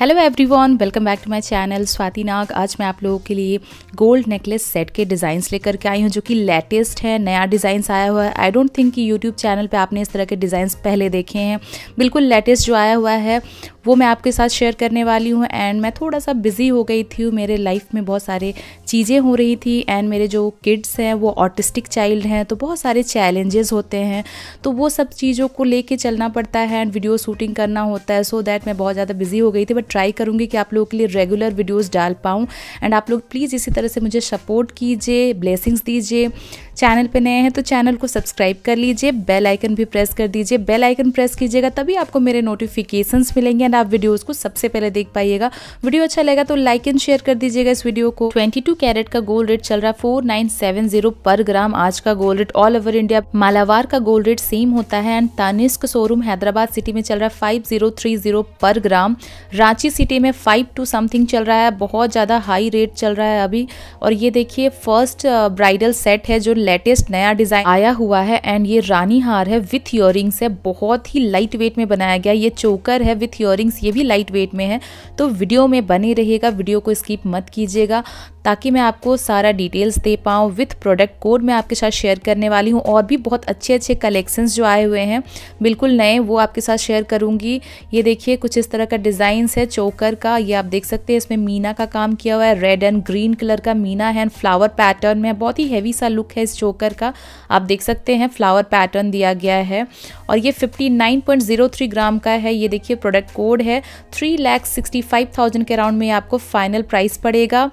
hello everyone welcome back to my channel Swati Nag आज मैं आप लोगों के लिए गोल्ड नेकलेस सेट के डिज़ाइंस लेकर के आई हूँ जो कि लेटेस्ट है नया डिज़ाइंस आया हुआ है आई डोंट थिंक कि यूट्यूब चैनल पे आपने इस तरह के डिज़ाइंस पहले देखे हैं बिल्कुल लेटेस्ट जो आया हुआ है वो मैं आपके साथ शेयर करने वाली हूँ एंड मैं थोड़ा सा बिज़ी हो गई थी मेरे लाइफ में बहुत सारे चीज़ें हो रही थी एंड मेरे जो किड्स हैं वो ऑटिस्टिक चाइल्ड हैं तो बहुत सारे चैलेंजेस होते हैं तो वो सब चीज़ों को लेके चलना पड़ता है एंड वीडियो शूटिंग करना होता है सो so दैट मैं बहुत ज़्यादा बिजी हो गई थी बट ट्राई करूँगी कि आप लोगों के लिए रेगुलर वीडियोज़ डाल पाऊँ एंड आप लोग प्लीज़ इसी तरह से मुझे सपोर्ट कीजिए ब्लेसिंग्स दीजिए चैनल पे नए हैं तो चैनल को सब्सक्राइब कर लीजिए बेल आइकन भी प्रेस कर दीजिए बेल आइकन प्रेस कीजिएगा तभी आपको मेरे नोटिफिकेशंस मिलेंगे एंड आप वीडियोस को सबसे पहले देख पाइएगा वीडियो अच्छा लगा तो लाइक एंड शेयर कर दीजिएगा इस वीडियो को ट्वेंटी कैरेट का गोल्ड रेट चल रहा है 4970 पर ग्राम आज का gold rate all over India Malabar का गोल्ड रेट सेम होता है and Tanishq showroom Hyderabad city में चल रहा है जीरो पर ग्राम रांची सिटी में फाइव टू समथिंग चल रहा है बहुत ज़्यादा हाई रेट चल रहा है अभी और ये देखिए फर्स्ट ब्राइडल सेट है जो लेटेस्ट नया डिजाइन आया हुआ है एंड ये रानी हार है विथ इयरिंग्स है बहुत ही लाइट वेट में बनाया गया ये चोकर है विथ इयरिंग्स ये भी लाइट वेट में है तो वीडियो में बने रहिएगा वीडियो को स्किप मत कीजिएगा ताकि मैं आपको सारा डिटेल्स दे पाऊँ विथ प्रोडक्ट कोड मैं आपके साथ शेयर करने वाली हूँ और भी बहुत अच्छे अच्छे कलेक्शंस जो आए हुए हैं बिल्कुल नए वो आपके साथ शेयर करूँगी ये देखिए कुछ इस तरह का डिज़ाइंस है चोकर का ये आप देख सकते हैं इसमें मीना का काम किया हुआ है रेड एंड ग्रीन कलर का मीना है एंड फ्लावर पैटर्न में बहुत ही हैवी सा लुक है इस चोकर का आप देख सकते हैं फ्लावर पैटर्न दिया गया है और ये 59.03 ग्राम का है ये देखिए प्रोडक्ट कोड है three lakh sixty five thousand के अराउंड में आपको फाइनल प्राइस पड़ेगा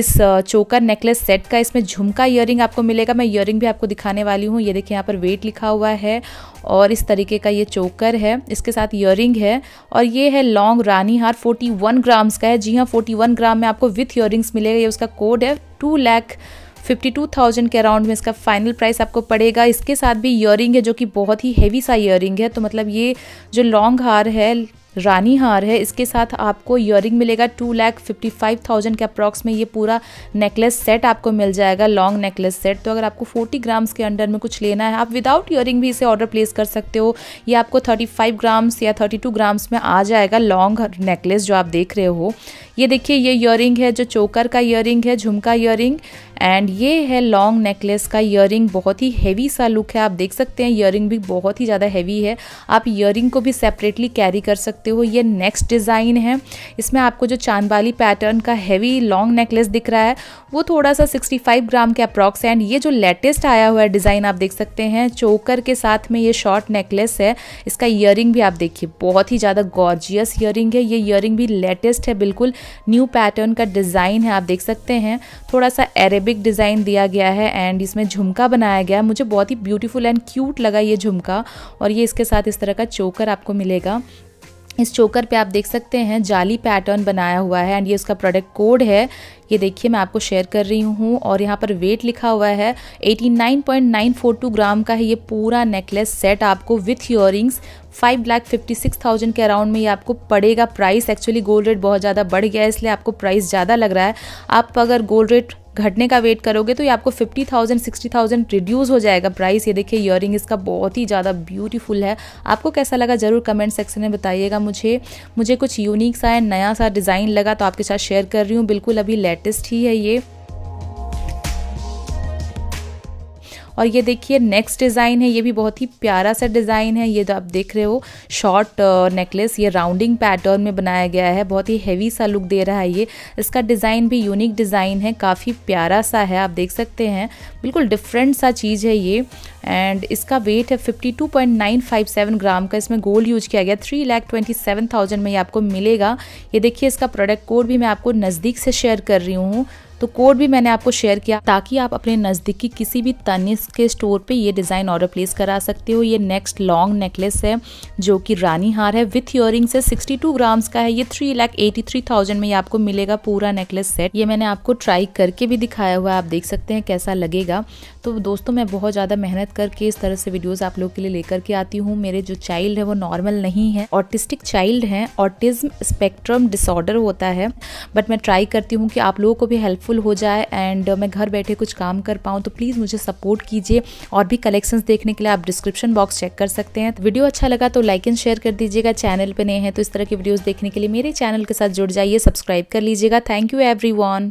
इस चोकर नेकलेस सेट का इसमें झुमका इयर आपको मिलेगा मैं ईयरिंग भी आपको दिखाने वाली हूँ ये देखिए यहाँ पर वेट लिखा हुआ है और इस तरीके का ये चोकर है इसके साथ इयर है और ये है लॉन्ग रानी हार 41 ग्राम्स का है जी हाँ 41 ग्राम में आपको विथ ईयरिंग्स मिलेगा ये उसका कोड है two lakh fifty two thousand के अराउंड में इसका फाइनल प्राइस आपको पड़ेगा इसके साथ भी ईयरिंग है जो कि बहुत ही हैवी सा ईयरिंग है तो मतलब ये जो लॉन्ग हार है रानी हार है इसके साथ आपको इयर मिलेगा two lakh fifty five thousand के अप्रॉक्स में ये पूरा नेकलेस सेट आपको मिल जाएगा लॉन्ग नेकलेस सेट तो अगर आपको फोर्टी ग्राम्स के अंडर में कुछ लेना है आप विदाउट इयर भी इसे ऑर्डर प्लेस कर सकते हो ये आपको थर्टी फाइव ग्राम्स या थर्टी टू ग्राम्स में आ जाएगा लॉन्ग नेकलेस जो आप देख रहे हो ये देखिए ये इयर है जो चोकर का इयर है झुमका इयर एंड ये है लॉन्ग नेकलेस का इयर बहुत ही हैवी सा लुक है आप देख सकते हैं इयर भी बहुत ही ज़्यादा हैवी है आप इयर को भी सेपरेटली कैरी कर सकते सकते हो ये नेक्स्ट डिज़ाइन है इसमें आपको जो चांदबाली पैटर्न का हैवी लॉन्ग नेकलेस दिख रहा है वो थोड़ा सा 65 ग्राम के अप्रॉक्स है एंड ये जो लेटेस्ट आया हुआ है डिज़ाइन आप देख सकते हैं चोकर के साथ में ये शॉर्ट नेकलेस है इसका इयर भी आप देखिए बहुत ही ज़्यादा गॉर्जियस इयर है ये इयर भी लेटेस्ट है बिल्कुल न्यू पैटर्न का डिज़ाइन है आप देख सकते हैं थोड़ा सा एरेबिक डिज़ाइन दिया गया है एंड इसमें झुमका बनाया गया है मुझे बहुत ही ब्यूटीफुल एंड क्यूट लगा ये झुमका और ये इसके साथ इस तरह का चोकर आपको मिलेगा इस चोकर पे आप देख सकते हैं जाली पैटर्न बनाया हुआ है एंड ये उसका प्रोडक्ट कोड है ये देखिए मैं आपको शेयर कर रही हूँ और यहाँ पर वेट लिखा हुआ है 89.942 ग्राम का है ये पूरा नेकलेस सेट आपको with earrings five lakh fifty six thousand के अराउंड में ये आपको पड़ेगा प्राइस एक्चुअली गोल्ड रेट बहुत ज़्यादा बढ़ गया है इसलिए आपको प्राइस ज़्यादा लग रहा है आप अगर गोल्ड रेट घटने का वेट करोगे तो ये आपको fifty thousand sixty thousand reduce हो जाएगा प्राइस ये देखिए ईयर इसका बहुत ही ज़्यादा ब्यूटीफुल है आपको कैसा लगा ज़रूर कमेंट सेक्शन में बताइएगा मुझे मुझे कुछ यूनिक सा है नया सा डिज़ाइन लगा तो आपके साथ शेयर कर रही हूँ बिल्कुल अभी लेटेस्ट ही है ये और ये देखिए नेक्स्ट डिज़ाइन है ये भी बहुत ही प्यारा सा डिज़ाइन है ये तो आप देख रहे हो शॉर्ट नेकलेस uh, ये राउंडिंग पैटर्न में बनाया गया है बहुत ही हैवी सा लुक दे रहा है ये इसका डिज़ाइन भी यूनिक डिज़ाइन है काफ़ी प्यारा सा है आप देख सकते हैं बिल्कुल डिफरेंट सा चीज़ है ये एंड इसका वेट है 52.957 ग्राम का इसमें गोल्ड यूज किया गया three lakh twenty seven thousand में ये आपको मिलेगा ये देखिए इसका प्रोडक्ट कोड भी मैं आपको नज़दीक से शेयर कर रही हूँ तो कोड भी मैंने आपको शेयर किया ताकि आप अपने नज़दीकी किसी भी तनिस के स्टोर पे ये डिज़ाइन ऑर्डर प्लेस करा सकते हो ये नेक्स्ट लॉन्ग नेकलेस है जो कि रानी हार है विथ ईयरिंग से 62 ग्राम्स का है ये three lakh eighty three thousand में ये आपको मिलेगा पूरा नेकलेस सेट ये मैंने आपको ट्राई करके भी दिखाया हुआ है आप देख सकते हैं कैसा लगेगा तो दोस्तों मैं बहुत ज़्यादा मेहनत करके इस तरह से वीडियोज आप लोग के लिए लेकर के आती हूँ मेरे जो चाइल्ड है वो नॉर्मल नहीं है ऑटिस्टिक चाइल्ड है ऑटिज्म स्पेक्ट्रम डिसऑर्डर होता है बट मैं ट्राई करती हूँ कि आप लोगों को भी हेल्प हेल्पफुल हो जाए एंड uh, मैं घर बैठे कुछ काम कर पाऊँ तो प्लीज़ मुझे सपोर्ट कीजिए और भी कलेक्शन देखने के लिए आप डिस्क्रिप्शन बॉक्स चेक कर सकते हैं वीडियो अच्छा लगा तो लाइक एंड शेयर कर दीजिएगा चैनल पर नए हैं तो इस तरह की वीडियोज़ देखने के लिए मेरे चैनल के साथ जुड़ जाइए सब्सक्राइब कर लीजिएगा थैंक यू एवरी